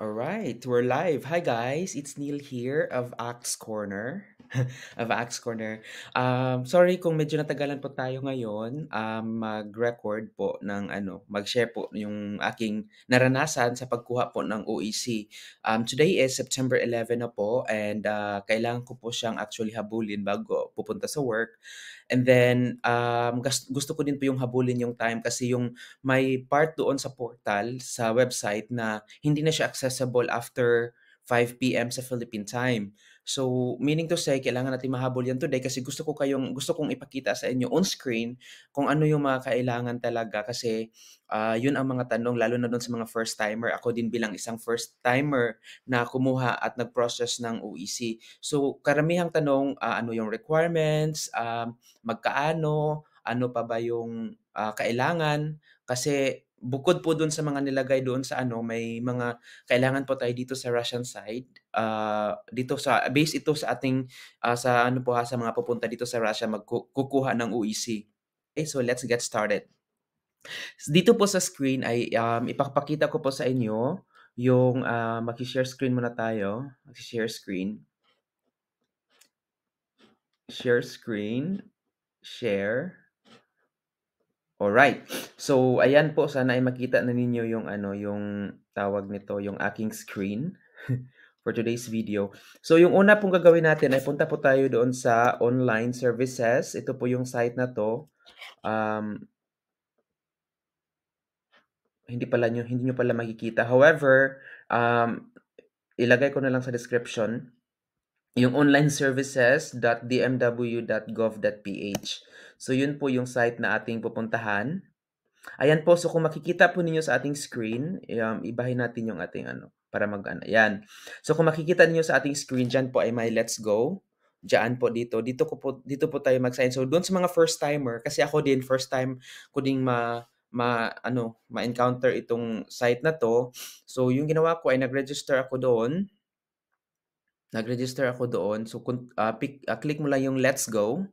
All right, we're live. Hi guys, it's Neil here of Axe Corner. of Axe Corner. Um, sorry kung medyo natagalan po tayo ngayon um, mag-record po ng ano, mag-share po yung aking naranasan sa pagkuha po ng OEC. Um, today is September 11 na po and uh, kailangan ko po siyang actually habulin bago pupunta sa work. And then um, gusto ko din po yung habulin yung time kasi yung may part doon sa portal sa website na hindi na siya accessible after 5 p.m. sa Philippine time. So, meaning to say, kailangan natin mahabol yan today kasi gusto ko kayong, gusto kong ipakita sa inyo on screen kung ano yung mga kailangan talaga kasi uh, yun ang mga tanong, lalo na doon sa mga first-timer. Ako din bilang isang first-timer na kumuha at nag-process ng OEC. So, karamihang tanong, uh, ano yung requirements, uh, magkaano, ano pa ba yung uh, kailangan kasi bukod po doon sa mga nilagay doon sa ano, may mga kailangan po tayo dito sa Russian side uh, dito sa based ito sa ating uh, sa ano po ha, sa mga pupunta dito sa Russia magkukuha ng UEC. Okay, so let's get started. Dito po sa screen ay um, ipapakita ko po sa inyo yung uh, ah, mag-share screen muna tayo. Mag-share screen. Share screen. Share. Alright. So, ayan po. Sana ay makita na ninyo yung ano, yung tawag nito, yung aking screen. for today's video. So, yung una pong gagawin natin ay punta po tayo doon sa online services. Ito po yung site na to. Um, hindi pala nyo, hindi nyo pala makikita. However, um, ilagay ko na lang sa description yung onlineservices.dmw.gov.ph. So, yun po yung site na ating pupuntahan. Ayan po, so kung makikita po ninyo sa ating screen, um, ibahin natin yung ating ano, para mag ano. Yan. So kung makikita niyo sa ating screen diyan po ay may let's go. Diyan po dito. Dito ko po dito po tayo mag-sign. So doon sa mga first timer kasi ako din first time ko ding ma ma ano, ma-encounter itong site na to. So yung ginawa ko ay nag-register ako doon. Nag-register ako doon. So kun, uh, pick, uh, click mo lang yung let's go.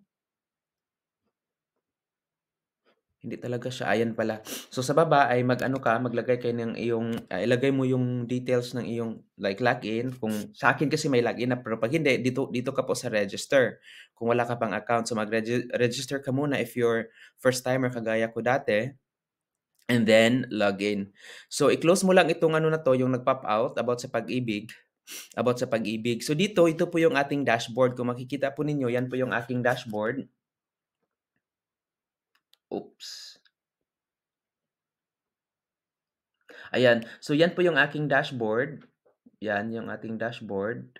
Hindi talaga siya. Ayan pala. So sa baba ay magano ka, maglagay kayo ng iyong, uh, ilagay mo yung details ng iyong like login. Kung sa akin kasi may login na pero pag hindi, dito, dito ka po sa register. Kung wala ka pang account, so mag-register ka muna if you're first timer kagaya ko dati. And then, login So, i-close mo lang itong ano na to, yung nag-pop out about sa pag-ibig about sa pag-ibig. So dito, ito po yung ating dashboard. Kung makikita po ninyo, yan po yung aking dashboard. Oops. Ayan. So, yan po yung aking dashboard. Yan yung ating dashboard.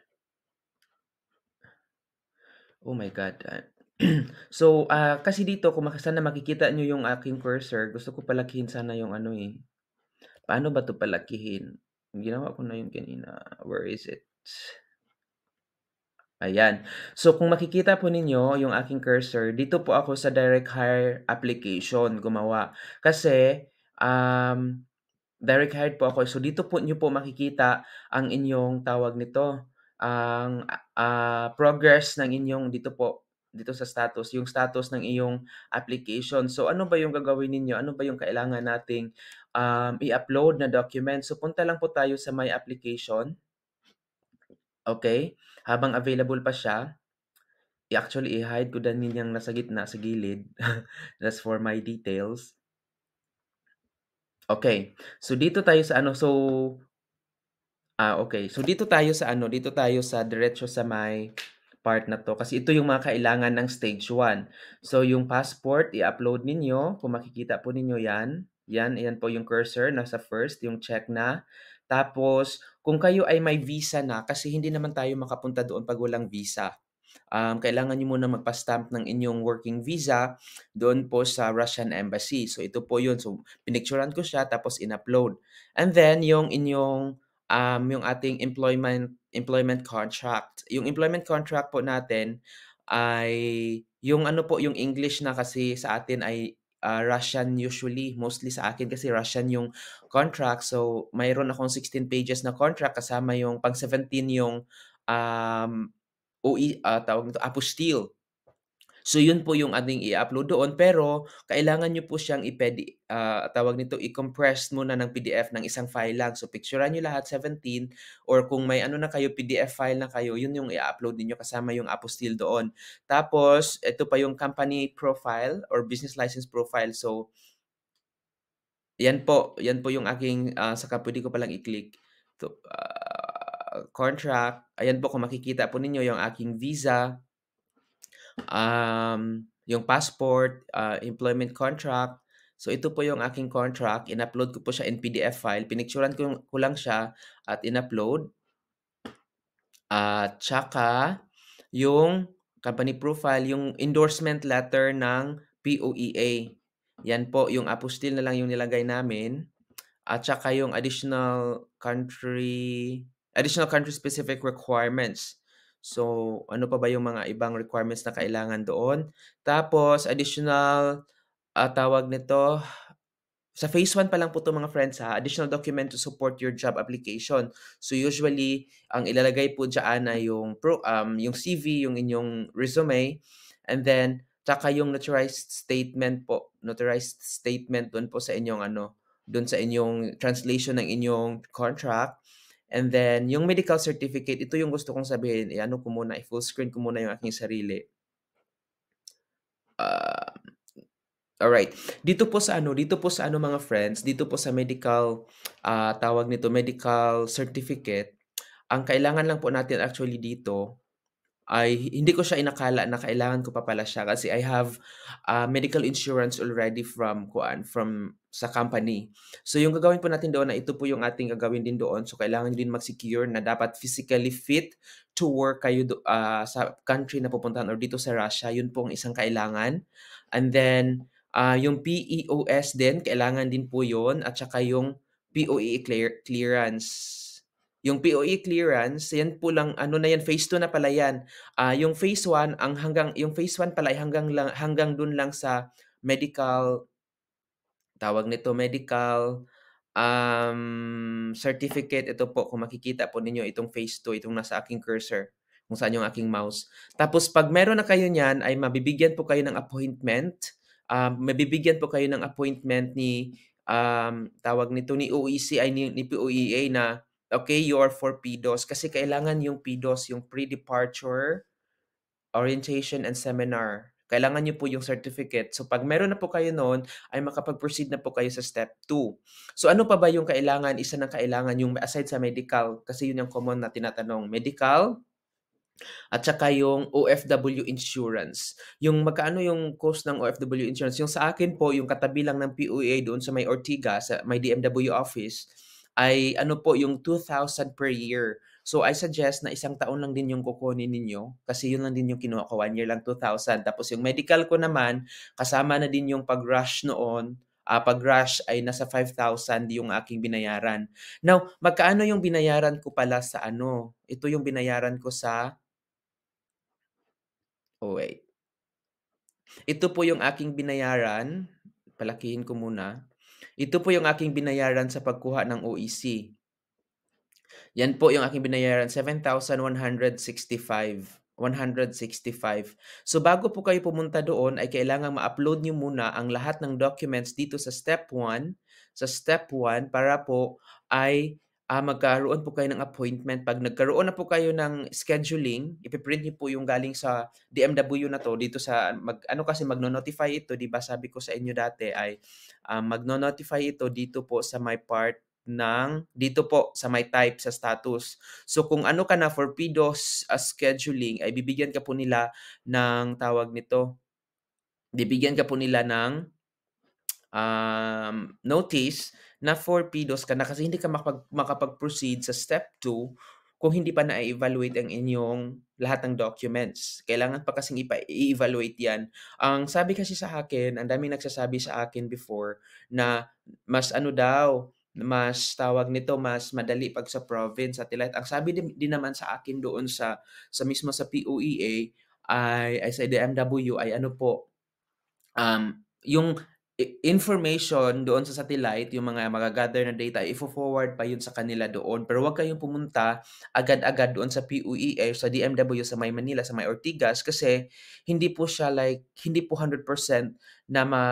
Oh my God. Ah. so, uh, kasi dito, kung sana makikita nyo yung aking cursor, gusto ko palakihin sana yung ano eh. Paano ba to palakihin? Ginawa ko na yung kanina. Where is it? Ayan. So kung makikita po ninyo yung aking cursor, dito po ako sa direct hire application gumawa. Kasi um, direct hire po ako. So dito po niyo po makikita ang inyong tawag nito, ang uh, progress ng inyong dito po dito sa status, yung status ng iyong application. So ano ba yung gagawin ninyo? Ano ba yung kailangan nating um, i-upload na document? So punta lang po tayo sa my application. Okay? Habang available pa siya, i-actually i-hide ko din yung nasa gitna, sa gilid. That's for my details. Okay. So, dito tayo sa ano. So, ah, okay. So, dito tayo sa ano. Dito tayo sa diretso sa my part na to. Kasi ito yung mga kailangan ng stage 1. So, yung passport, i-upload ninyo. Kung makikita po ninyo yan. Yan, yan po yung cursor. Nasa first, yung check na. Tapos, kung kayo ay may visa na, kasi hindi naman tayo makapunta doon pag walang visa. Um, kailangan nyo muna magpa-stamp ng inyong working visa doon po sa Russian Embassy. So, ito po yun. So, pinicturean ko siya tapos in-upload. And then, yung inyong um, yung ating employment employment contract. Yung employment contract po natin ay yung ano po yung English na kasi sa atin ay uh, Russian usually, mostly sa akin kasi Russian yung contract. So, mayroon akong 16 pages na contract kasama yung pang 17 yung um, OE, uh, ah, tawag nito, apostille. So yun po yung ating i-upload doon pero kailangan nyo po siyang i-pedi, uh, tawag nito, i-compress muna ng PDF ng isang file lang. So picturean nyo lahat 17 or kung may ano na kayo, PDF file na kayo, yun yung i-upload niyo kasama yung apostille doon. Tapos ito pa yung company profile or business license profile. So yan po, yan po yung aking uh, saka pwede ko palang i-click. To, uh, contract. Ayan po kung makikita po ninyo yung aking visa um, yung passport, uh, employment contract. So ito po yung aking contract. In-upload ko po siya in PDF file. Pinicturan ko, yung, ko lang siya at in-upload. At uh, tsaka yung company profile, yung endorsement letter ng POEA. Yan po, yung apostil na lang yung nilagay namin. At saka yung additional country, additional country specific requirements. So, ano pa ba yung mga ibang requirements na kailangan doon? Tapos, additional, uh, tawag nito, sa phase 1 pa lang po to mga friends ha, additional document to support your job application. So usually, ang ilalagay po diyan ay yung pro, um yung CV, yung inyong resume and then tsaka yung notarized statement po, notarized statement doon po sa inyong ano, doon sa inyong translation ng inyong contract. And then, yung medical certificate, ito yung gusto kong sabihin, eh, ano ko muna, i-full screen ko muna yung aking sarili. Uh, alright. Dito po sa ano, dito po sa ano mga friends, dito po sa medical, uh, tawag nito, medical certificate, ang kailangan lang po natin actually dito ay hindi ko siya inakala na kailangan ko pa pala siya kasi I have uh, medical insurance already from kuan from sa company. So yung gagawin po natin doon na ito po yung ating gagawin din doon. So kailangan din mag-secure na dapat physically fit to work kayo do, uh, sa country na pupuntahan or dito sa Russia. Yun po ang isang kailangan. And then uh, yung PEOS din, kailangan din po yon at saka yung POE clear- clearance yung POE clearance, yan po lang, ano na yan, phase 2 na pala yan. Uh, yung phase 1, ang hanggang, yung phase 1 pala ay hanggang, lang, hanggang dun lang sa medical, tawag nito, medical um, certificate. Ito po, kung makikita po ninyo, itong phase 2, itong nasa aking cursor kung saan yung aking mouse. Tapos pag meron na kayo niyan, ay mabibigyan po kayo ng appointment. Um, mabibigyan po kayo ng appointment ni um, tawag nito ni OEC ay ni, ni POEA na okay, you are for PDOS kasi kailangan yung PDOS, yung pre-departure, orientation, and seminar. Kailangan niyo po yung certificate. So pag meron na po kayo noon, ay makapag-proceed na po kayo sa step 2. So ano pa ba yung kailangan? Isa ng kailangan yung aside sa medical, kasi yun yung common na tinatanong. Medical, at saka yung OFW insurance. Yung magkano yung cost ng OFW insurance? Yung sa akin po, yung katabi lang ng PUA doon sa may Ortiga, sa may DMW office, ay ano po yung 2,000 per year. So I suggest na isang taon lang din yung kukunin ninyo kasi yun lang din yung kinuha ko, one year lang 2,000. Tapos yung medical ko naman, kasama na din yung pag-rush noon, uh, pag-rush ay nasa 5,000 yung aking binayaran. Now, magkaano yung binayaran ko pala sa ano? Ito yung binayaran ko sa... Oh, wait. Ito po yung aking binayaran. Palakihin ko muna. Ito po yung aking binayaran sa pagkuha ng OEC. Yan po yung aking binayaran, 7,165. 165. So bago po kayo pumunta doon ay kailangan ma-upload nyo muna ang lahat ng documents dito sa step 1, sa step 1 para po ay ah, magkaroon po kayo ng appointment. Pag nagkaroon na po kayo ng scheduling, ipiprint niyo po yung galing sa DMW na to dito sa mag, ano kasi magno-notify ito, 'di ba? Sabi ko sa inyo dati ay uh, magno-notify ito dito po sa my part ng dito po sa my type sa status. So kung ano ka na for PDOS uh, ah, scheduling ay bibigyan ka po nila ng tawag nito. Bibigyan ka po nila ng um, notice na for PDOS ka na kasi hindi ka makapag, makapag-proceed sa step 2 kung hindi pa na-evaluate ang inyong lahat ng documents. Kailangan pa kasing i-evaluate yan. Ang sabi kasi sa akin, ang daming nagsasabi sa akin before na mas ano daw, mas tawag nito mas madali pag sa province at ilat. Ang sabi din, din naman sa akin doon sa sa mismo sa POEA ay ay sa DMW ay ano po um yung information doon sa satellite, yung mga magagather na data, ifo-forward pa yun sa kanila doon. Pero huwag kayong pumunta agad-agad doon sa PUEA, eh, sa DMW, sa May Manila, sa May Ortigas, kasi hindi po siya like, hindi po 100% na ma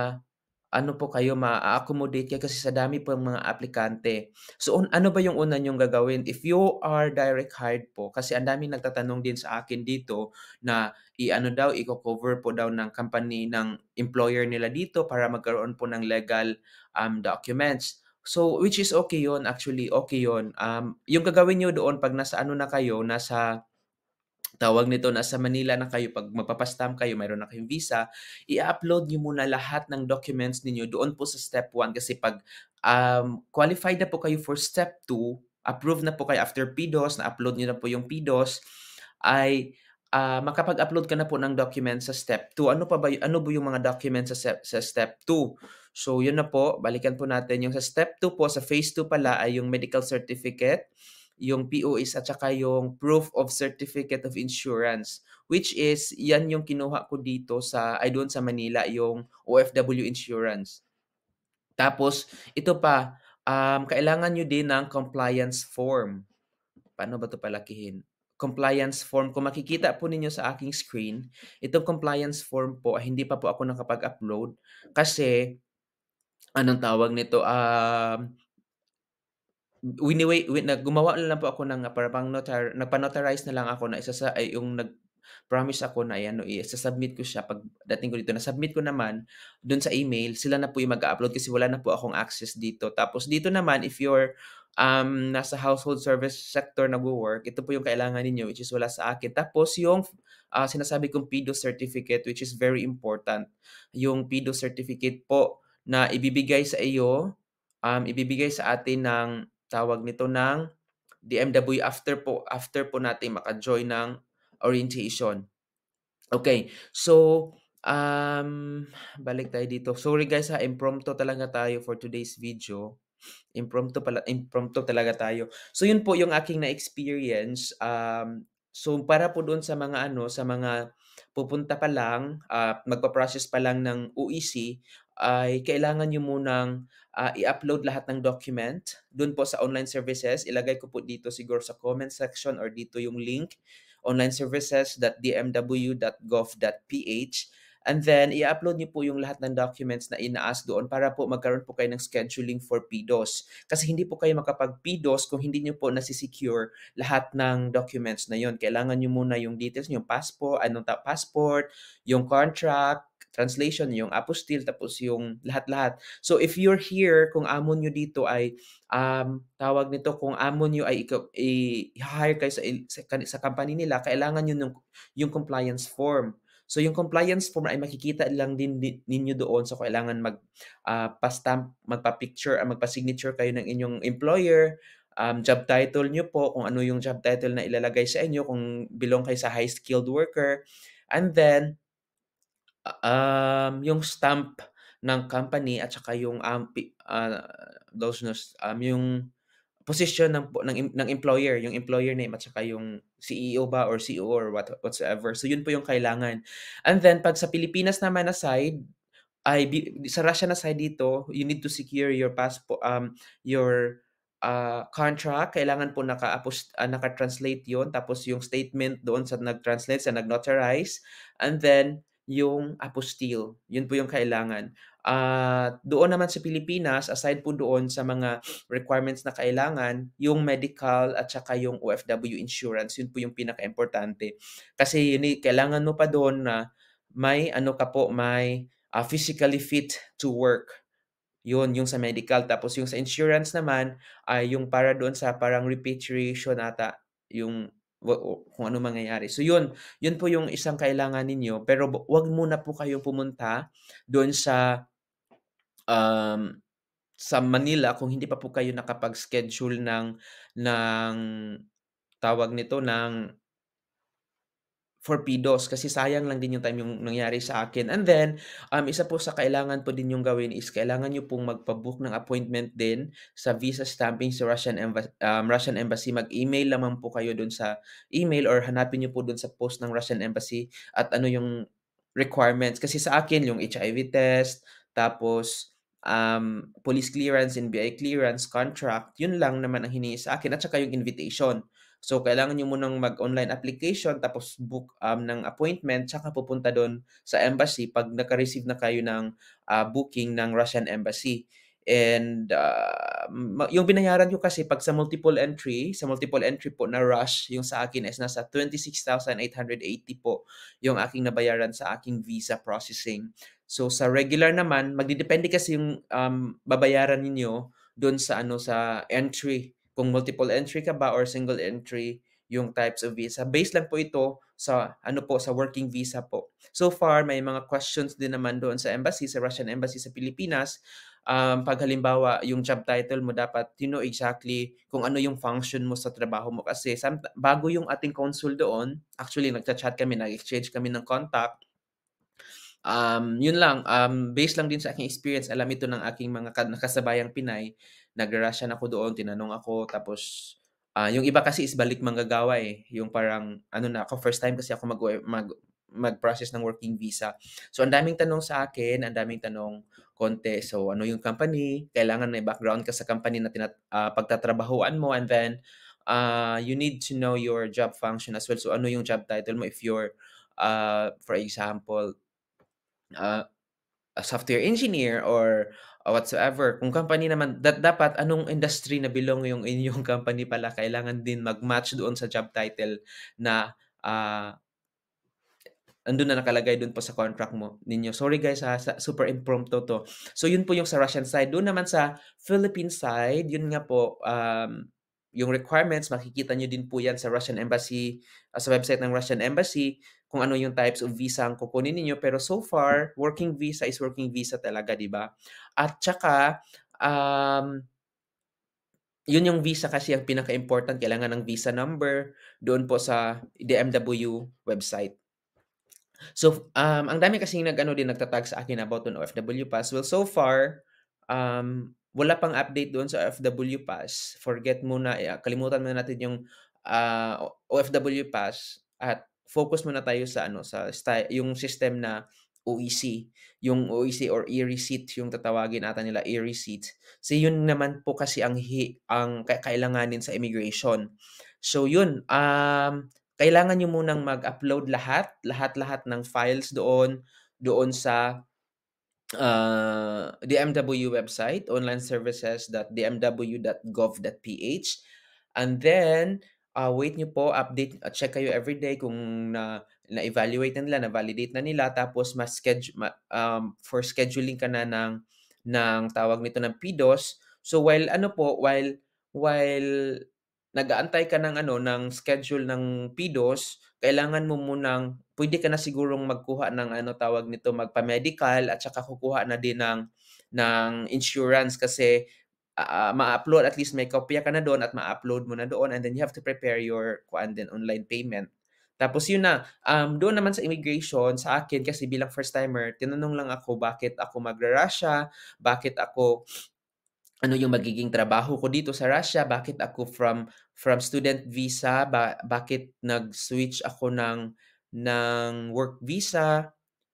ano po kayo, ma-accommodate kayo kasi sa dami po yung mga aplikante. So on, ano ba yung una nyong gagawin? If you are direct hired po, kasi ang dami nagtatanong din sa akin dito na i-ano daw, i-cover po daw ng company, ng employer nila dito para magkaroon po ng legal um, documents. So, which is okay yon actually, okay yon Um, yung gagawin nyo doon pag nasa ano na kayo, nasa tawag nito na sa Manila na kayo pag magpapastam kayo mayroon na kayong visa i-upload niyo muna lahat ng documents ninyo doon po sa step 1 kasi pag um, qualified na po kayo for step 2 approve na po kayo after PDOS na upload niyo na po yung PDOS ay uh, makapag-upload ka na po ng documents sa step 2 ano pa ba ano po yung mga documents sa sa step 2 so yun na po balikan po natin yung sa step 2 po sa phase 2 pala ay yung medical certificate yung POS at saka yung proof of certificate of insurance which is yan yung kinuha ko dito sa ay doon sa Manila yung OFW insurance. Tapos ito pa um, kailangan nyo din ng compliance form. Paano ba to palakihin? compliance form. Kung makikita po ninyo sa aking screen, itong compliance form po, hindi pa po ako nakapag-upload kasi anong tawag nito? Um, uh, winiway, win, gumawa na lang po ako ng para parang notar, nagpa-notarize na lang ako na isa sa ay, yung nag promise ako na ano, i-submit ko siya pag dating ko dito. Na-submit ko naman doon sa email, sila na po yung mag-upload kasi wala na po akong access dito. Tapos dito naman, if you're um, nasa household service sector nag-work, ito po yung kailangan ninyo which is wala sa akin. Tapos yung uh, sinasabi kong PIDO certificate which is very important. Yung PIDO certificate po na ibibigay sa iyo, um, ibibigay sa atin ng tawag nito ng DMW after po after po natin maka-join ng orientation. Okay. So um balik tayo dito. Sorry guys ha, impromptu talaga tayo for today's video. Impromptu pala impromptu talaga tayo. So yun po yung aking na experience um so para po doon sa mga ano sa mga pupunta pa lang, uh, magpa-process pa lang ng UEC, ay kailangan nyo munang uh, i-upload lahat ng document dun po sa online services. Ilagay ko po dito siguro sa comment section or dito yung link onlineservices.dmw.gov.ph And then, i-upload niyo po yung lahat ng documents na inaas doon para po magkaroon po kayo ng scheduling for PDOS. Kasi hindi po kayo makapag-PDOS kung hindi niyo po nasisecure lahat ng documents na yon. Kailangan niyo muna yung details, yung passport, anong ta- passport, yung contract, translation, yung apostil, tapos yung lahat-lahat. So if you're here, kung amon nyo dito ay, um, tawag nito, kung amon nyo ay i-hire kayo sa, sa, sa company nila, kailangan nyo yung, yung compliance form. So yung compliance form ay makikita lang din, din ninyo doon so kailangan mag uh, pa-stamp, magpa-picture, ah, magpa-signature kayo ng inyong employer, um, job title nyo po, kung ano yung job title na ilalagay sa inyo, kung belong kayo sa high skilled worker, and then Ah, um, yung stamp ng company at saka yung um, pi- ah, those nos- um, yung position ng ng, ng employer, yung employer name at saka yung CEO ba or CEO or what whatsoever. So yun po yung kailangan. And then pag sa Pilipinas naman aside, ay sa Russia na side dito, you need to secure your passport um your uh, contract, kailangan po naka naka-translate 'yon tapos yung statement doon sa nag-translate sa nag-notarize and then yung apostille. Yun po yung kailangan. At uh, doon naman sa Pilipinas, aside po doon sa mga requirements na kailangan, yung medical at saka yung OFW insurance, yun po yung pinaka-importante. Kasi yun, eh, kailangan mo pa doon na may ano ka po, may uh, physically fit to work. Yun, yung sa medical. Tapos yung sa insurance naman, ay uh, yung para doon sa parang repatriation ata, yung kung ano mangyayari. So yun, yun po yung isang kailangan ninyo pero wag muna po kayong pumunta doon sa um, sa Manila kung hindi pa po kayo nakapag-schedule ng ng tawag nito ng for PDOS kasi sayang lang din yung time yung nangyari sa akin. And then, um, isa po sa kailangan po din yung gawin is kailangan nyo pong magpabook ng appointment din sa visa stamping sa Russian, Embassy, um, Russian Embassy. Mag-email naman po kayo dun sa email or hanapin nyo po dun sa post ng Russian Embassy at ano yung requirements. Kasi sa akin, yung HIV test, tapos um, police clearance, NBI clearance, contract, yun lang naman ang hinihingi sa akin at saka yung invitation So, kailangan nyo munang mag-online application, tapos book um, ng appointment, tsaka pupunta doon sa embassy pag naka-receive na kayo ng uh, booking ng Russian embassy. And uh, yung binayaran ko kasi pag sa multiple entry, sa multiple entry po na rush, yung sa akin is nasa 26,880 po yung aking nabayaran sa aking visa processing. So sa regular naman, magdidepende kasi yung um, babayaran ninyo doon sa ano sa entry kung multiple entry ka ba or single entry yung types of visa. Based lang po ito sa ano po sa working visa po. So far may mga questions din naman doon sa embassy sa Russian embassy sa Pilipinas. Um, pag halimbawa yung job title mo dapat you know exactly kung ano yung function mo sa trabaho mo kasi some, bago yung ating consul doon, actually nagcha-chat kami, nag-exchange kami ng contact Um, yun lang, um, based lang din sa aking experience, alam ito ng aking mga nakasabayang Pinay, nag-Russian ako doon, tinanong ako, tapos ah, yung iba kasi is balik manggagawa eh. Yung parang, ano na ako, first time kasi ako mag, mag, mag-process ng working visa. So, ang daming tanong sa akin, ang daming tanong konte So, ano yung company? Kailangan may background ka sa company na tinat- ah, pagtatrabahoan mo and then uh, you need to know your job function as well. So, ano yung job title mo if you're, uh, for example, uh, a software engineer or whatsoever. Kung company naman, that dapat anong industry na belong yung inyong company pala, kailangan din mag-match doon sa job title na uh, andun na nakalagay doon po sa contract mo ninyo. Sorry guys ha, sa, super impromptu to. So yun po yung sa Russian side. Doon naman sa Philippine side, yun nga po, um, yung requirements, makikita nyo din po yan sa Russian Embassy, uh, sa website ng Russian Embassy, kung ano yung types of visa ang kukunin niyo Pero so far, working visa is working visa talaga, di ba? At tsaka, um, yun yung visa kasi ang pinaka-important. Kailangan ng visa number doon po sa DMW website. So, um, ang dami kasi nag-ano din nagtatag sa akin about on OFW Pass. Well, so far, um, wala pang update doon sa OFW Pass. Forget muna, eh, kalimutan muna natin yung uh, ah, OFW Pass at focus muna tayo sa ano sa style, yung system na OEC, yung OEC or e-receipt yung tatawagin ata nila e-receipt. So yun naman po kasi ang hi, ang kailanganin sa immigration. So yun, um kailangan niyo munang mag-upload lahat, lahat-lahat ng files doon doon sa uh, DMW website, onlineservices.dmw.gov.ph. And then, uh, wait nyo po, update, uh, check kayo every day kung na, na-evaluate na nila, na-validate na nila, tapos mas schedule, ma, um, for scheduling ka na ng, ng tawag nito ng PDOS. So while ano po, while, while nag-aantay ka ng ano ng schedule ng PDOS, kailangan mo munang pwede ka na sigurong magkuha ng ano tawag nito magpa-medical at saka kukuha na din ng ng insurance kasi uh, ma-upload at least may kopya ka na doon at ma-upload mo na doon and then you have to prepare your kuan din online payment. Tapos yun na, um, doon naman sa immigration, sa akin kasi bilang first timer, tinanong lang ako bakit ako magra-Russia, bakit ako ano yung magiging trabaho ko dito sa Russia, bakit ako from from student visa, ba- bakit nag-switch ako ng, ng work visa,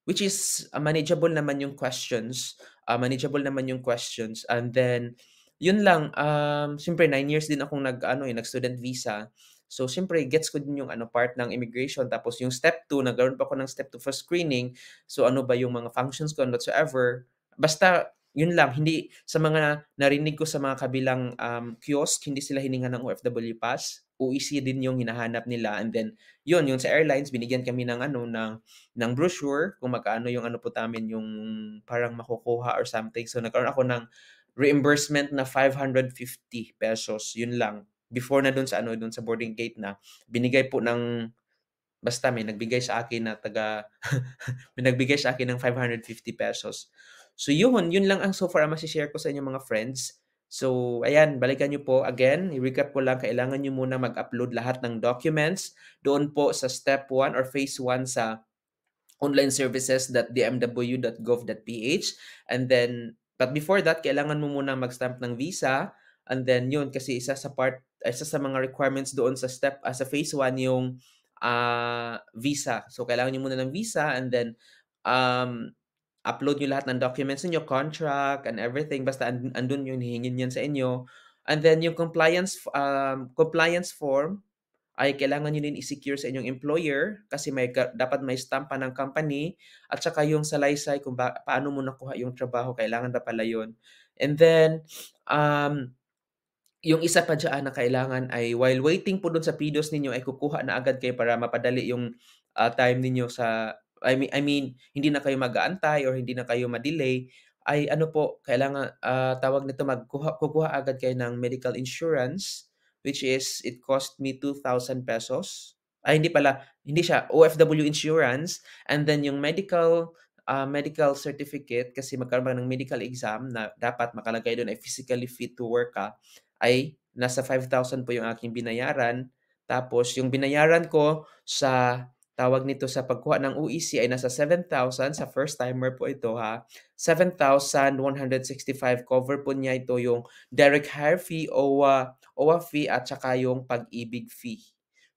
which is uh, manageable naman yung questions. Uh, manageable naman yung questions. And then, yun lang, um, siyempre, nine years din akong nag, ano, eh, nag-student visa. So, siyempre, gets ko din yung ano, part ng immigration. Tapos, yung step 2, nagkaroon pa ako ng step 2 for screening. So, ano ba yung mga functions ko and whatsoever. Basta, yun lang, hindi sa mga narinig ko sa mga kabilang um, kiosk, hindi sila hininga ng OFW pass. UEC din yung hinahanap nila and then yun yung sa airlines binigyan kami ng ano ng ng brochure kung magkano yung ano po tamin yung parang makukuha or something so nagkaroon ako ng reimbursement na 550 pesos yun lang before na doon sa ano doon sa boarding gate na binigay po ng basta may nagbigay sa akin na taga may nagbigay sa akin ng 550 pesos So yun, yun lang ang so far ang share ko sa inyo mga friends. So, ayan, balikan nyo po. Again, i-recap ko lang, kailangan nyo muna mag-upload lahat ng documents doon po sa step 1 or phase 1 sa online onlineservices.dmw.gov.ph and then, but before that, kailangan mo muna mag-stamp ng visa and then yun, kasi isa sa part, isa sa mga requirements doon sa step, uh, sa phase 1 yung uh, visa. So, kailangan niyo muna ng visa and then, um, upload nyo lahat ng documents niyo contract and everything, basta and, andun yung hihingin yan sa inyo. And then yung compliance, um, compliance form, ay kailangan nyo din i-secure sa inyong employer kasi may dapat may stampa ng company at saka yung salaysay kung ba, paano mo nakuha yung trabaho, kailangan na pala yun. And then, um, yung isa pa dyan na kailangan ay while waiting po dun sa PDOS ninyo ay kukuha na agad kayo para mapadali yung uh, time ninyo sa I mean, I mean, hindi na kayo mag-aantay or hindi na kayo ma-delay, ay ano po, kailangan, ah, tawag nito, magkuha, agad kayo ng medical insurance, which is, it cost me 2,000 pesos. Ay, hindi pala, hindi siya, OFW insurance, and then yung medical, ah, medical certificate, kasi magkaroon ng medical exam na dapat makalagay doon ay physically fit to work ka, ay nasa 5,000 po yung aking binayaran. Tapos, yung binayaran ko sa Tawag nito sa pagkuha ng UEC ay nasa 7,000 sa first timer po ito ha. 7,165 cover po niya ito yung direct hire fee, OWA, OWA fee at saka yung pag-ibig fee.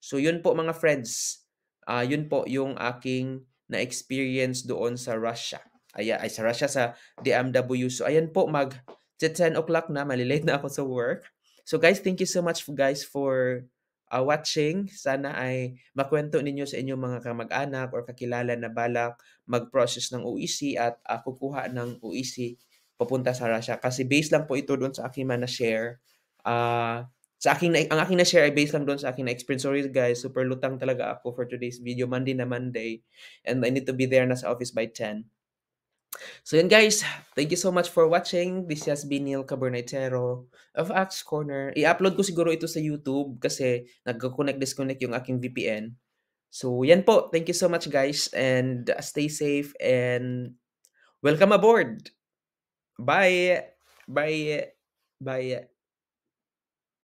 So yun po mga friends. Uh, yun po yung aking na-experience doon sa Russia. Ay, ay sa Russia sa DMW. So ayan po mag 10 o'clock na, malilate na ako sa work. So guys, thank you so much guys for uh, watching. Sana ay makwento ninyo sa inyong mga kamag-anak or kakilala na balak mag-process ng OEC at uh, kukuha ng OEC papunta sa Russia. Kasi based lang po ito doon sa aking na-share. Uh, sa aking na, ang aking na-share ay based lang doon sa aking na-experience. Sorry guys, super lutang talaga ako for today's video. Monday na Monday. And I need to be there na sa office by 10. So yun guys, thank you so much for watching. This has been Neil Cabernetero of Axe Corner. I-upload ko siguro ito sa YouTube kasi nagko-connect-disconnect yung aking VPN. So yan po, thank you so much guys and uh, stay safe and welcome aboard. Bye! Bye! Bye!